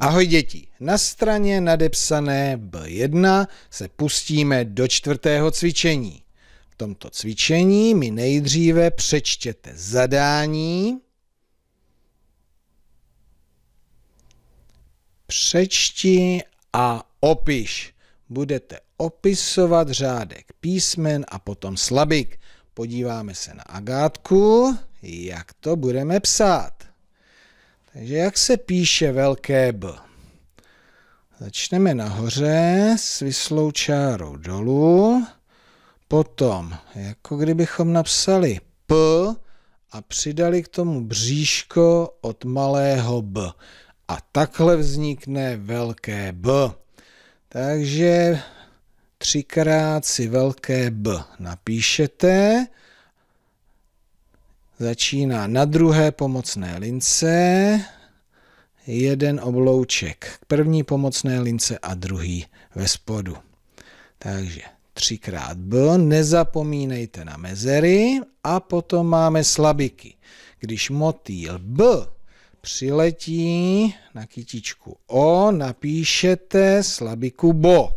Ahoj děti, na straně nadepsané B1 se pustíme do čtvrtého cvičení. V tomto cvičení mi nejdříve přečtěte zadání. Přečti a opiš. Budete opisovat řádek písmen a potom slabik. Podíváme se na Agátku, jak to budeme psát. Takže jak se píše velké B? Začneme nahoře s vyslou čárou dolů, potom, jako kdybychom napsali P a přidali k tomu bříško od malého B. A takhle vznikne velké B. Takže třikrát si velké B napíšete, začíná na druhé pomocné lince, jeden oblouček k první pomocné lince a druhý ve spodu. Takže třikrát B, nezapomínejte na mezery a potom máme slabiky. Když motýl B přiletí na kytičku O, napíšete slabiku BO.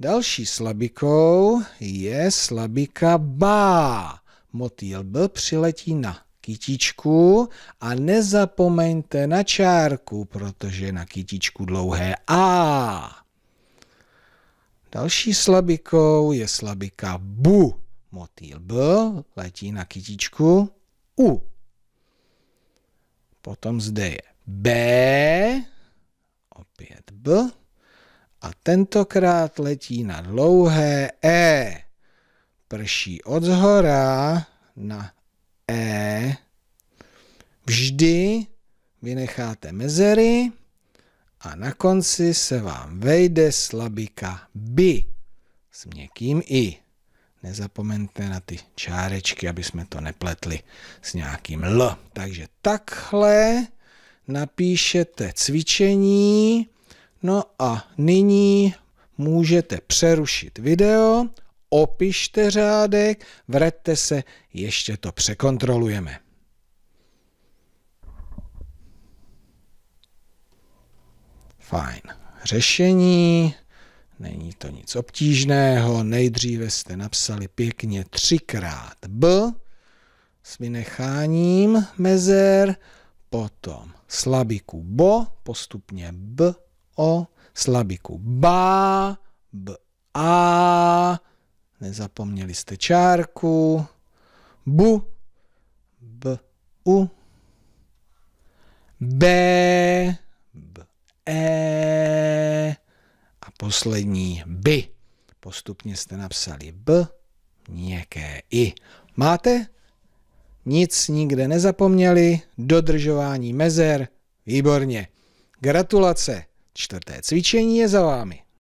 Další slabikou je slabika ba motýl byl přiletí na kytičku a nezapomeňte na čárku, protože na kytičku dlouhé A. Další slabikou je slabika bu. Motýl B letí na kytičku U. Potom zde je B, opět B, a tentokrát letí na dlouhé E prší od zhora na E, vždy vynecháte mezery a na konci se vám vejde slabika by s měkkým i. Nezapomeňte na ty čárečky, aby jsme to nepletli s nějakým L. Takže takhle napíšete cvičení. No a nyní můžete přerušit video opište řádek, vraťte se, ještě to překontrolujeme. Fajn. Řešení, není to nic obtížného, nejdříve jste napsali pěkně třikrát B s vynecháním mezer, potom slabiku bo, postupně b, o, slabiku ba, b, a, Nezapomněli jste čárku. Bu. B. U. B. B. E. A poslední by. Postupně jste napsali B, měkké I. Máte? Nic nikde nezapomněli, dodržování mezer, výborně. Gratulace, čtvrté cvičení je za vámi.